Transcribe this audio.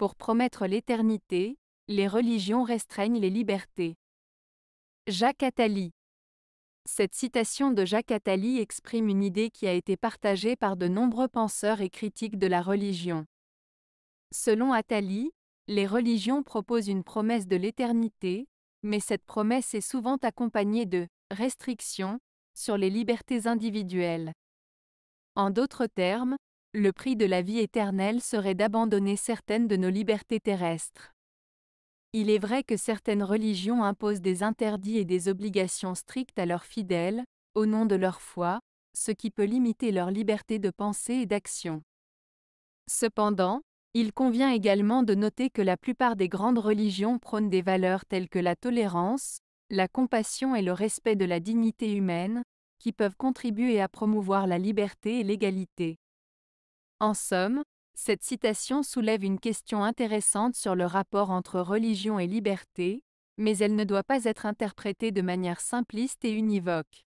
Pour promettre l'éternité, les religions restreignent les libertés. Jacques Attali Cette citation de Jacques Attali exprime une idée qui a été partagée par de nombreux penseurs et critiques de la religion. Selon Attali, les religions proposent une promesse de l'éternité, mais cette promesse est souvent accompagnée de restrictions sur les libertés individuelles. En d'autres termes, le prix de la vie éternelle serait d'abandonner certaines de nos libertés terrestres. Il est vrai que certaines religions imposent des interdits et des obligations strictes à leurs fidèles, au nom de leur foi, ce qui peut limiter leur liberté de pensée et d'action. Cependant, il convient également de noter que la plupart des grandes religions prônent des valeurs telles que la tolérance, la compassion et le respect de la dignité humaine, qui peuvent contribuer à promouvoir la liberté et l'égalité. En somme, cette citation soulève une question intéressante sur le rapport entre religion et liberté, mais elle ne doit pas être interprétée de manière simpliste et univoque.